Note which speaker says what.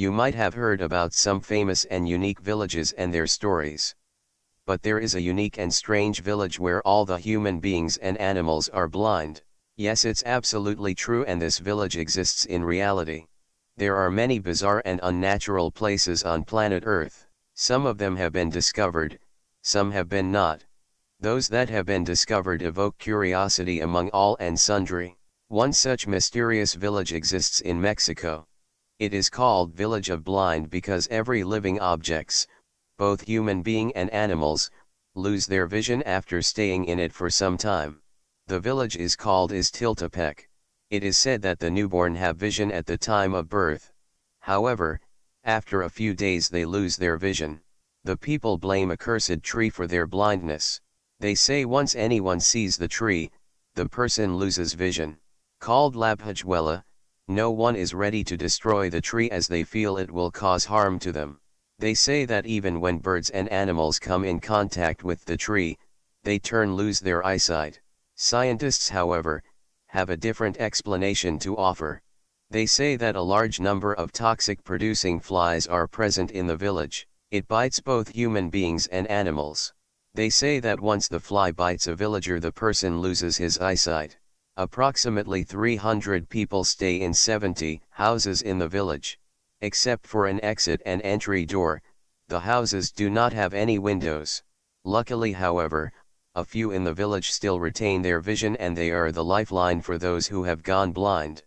Speaker 1: You might have heard about some famous and unique villages and their stories. But there is a unique and strange village where all the human beings and animals are blind. Yes it's absolutely true and this village exists in reality. There are many bizarre and unnatural places on planet Earth. Some of them have been discovered, some have been not. Those that have been discovered evoke curiosity among all and sundry. One such mysterious village exists in Mexico. It is called Village of Blind because every living objects, both human being and animals, lose their vision after staying in it for some time. The village is called Iztiltepec. It is said that the newborn have vision at the time of birth. However, after a few days they lose their vision. The people blame a cursed tree for their blindness. They say once anyone sees the tree, the person loses vision. Called Labhajwela, no one is ready to destroy the tree as they feel it will cause harm to them. They say that even when birds and animals come in contact with the tree, they turn lose their eyesight. Scientists however, have a different explanation to offer. They say that a large number of toxic producing flies are present in the village. It bites both human beings and animals. They say that once the fly bites a villager the person loses his eyesight. Approximately 300 people stay in 70 houses in the village. Except for an exit and entry door, the houses do not have any windows. Luckily however, a few in the village still retain their vision and they are the lifeline for those who have gone blind.